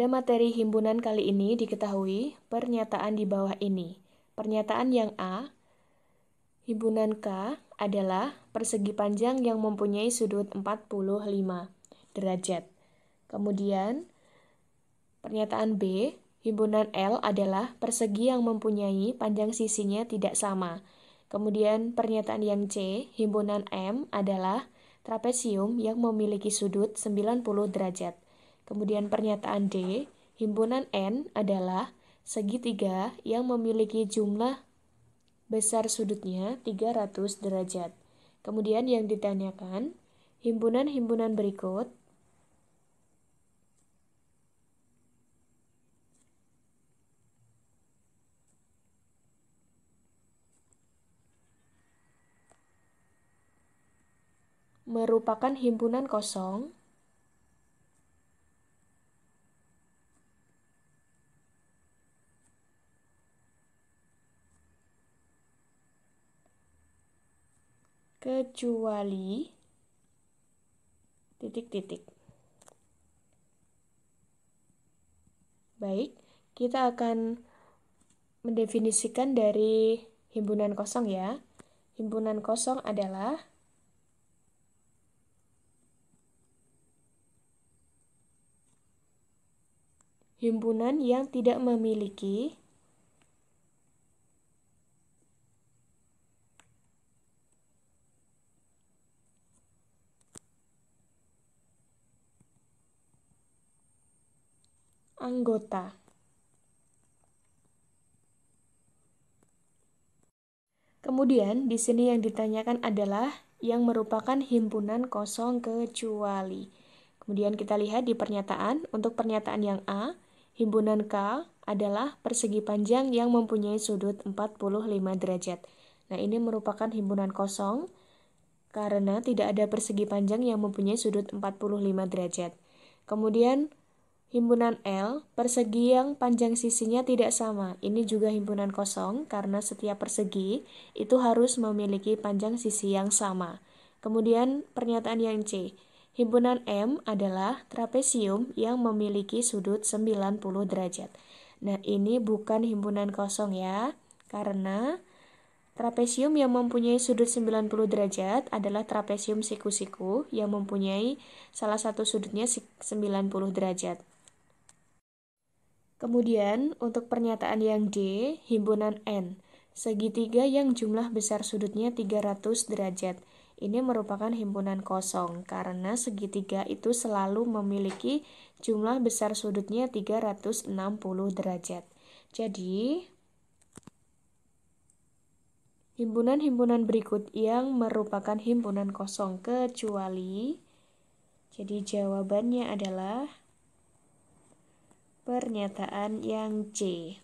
Pada materi himpunan kali ini diketahui pernyataan di bawah ini. Pernyataan yang A, himpunan K adalah persegi panjang yang mempunyai sudut 45 derajat. Kemudian, pernyataan B, himpunan L adalah persegi yang mempunyai panjang sisinya tidak sama. Kemudian, pernyataan yang C, himpunan M adalah trapesium yang memiliki sudut 90 derajat. Kemudian pernyataan D, himpunan N adalah segitiga yang memiliki jumlah besar sudutnya 300 derajat. Kemudian yang ditanyakan, himpunan-himpunan berikut merupakan himpunan kosong kecuali titik-titik. Baik, kita akan mendefinisikan dari himpunan kosong ya. Himpunan kosong adalah himpunan yang tidak memiliki anggota. Kemudian di sini yang ditanyakan adalah yang merupakan himpunan kosong kecuali. Kemudian kita lihat di pernyataan, untuk pernyataan yang A, himpunan K adalah persegi panjang yang mempunyai sudut 45 derajat. Nah, ini merupakan himpunan kosong karena tidak ada persegi panjang yang mempunyai sudut 45 derajat. Kemudian Himpunan L, persegi yang panjang sisinya tidak sama. Ini juga himpunan kosong karena setiap persegi itu harus memiliki panjang sisi yang sama. Kemudian pernyataan yang C. Himpunan M adalah trapesium yang memiliki sudut 90 derajat. Nah, ini bukan himpunan kosong ya, karena trapesium yang mempunyai sudut 90 derajat adalah trapesium siku-siku yang mempunyai salah satu sudutnya 90 derajat. Kemudian, untuk pernyataan yang D, himpunan N, segitiga yang jumlah besar sudutnya 300 derajat. Ini merupakan himpunan kosong karena segitiga itu selalu memiliki jumlah besar sudutnya 360 derajat. Jadi, himpunan-himpunan berikut yang merupakan himpunan kosong kecuali jadi jawabannya adalah pernyataan yang C.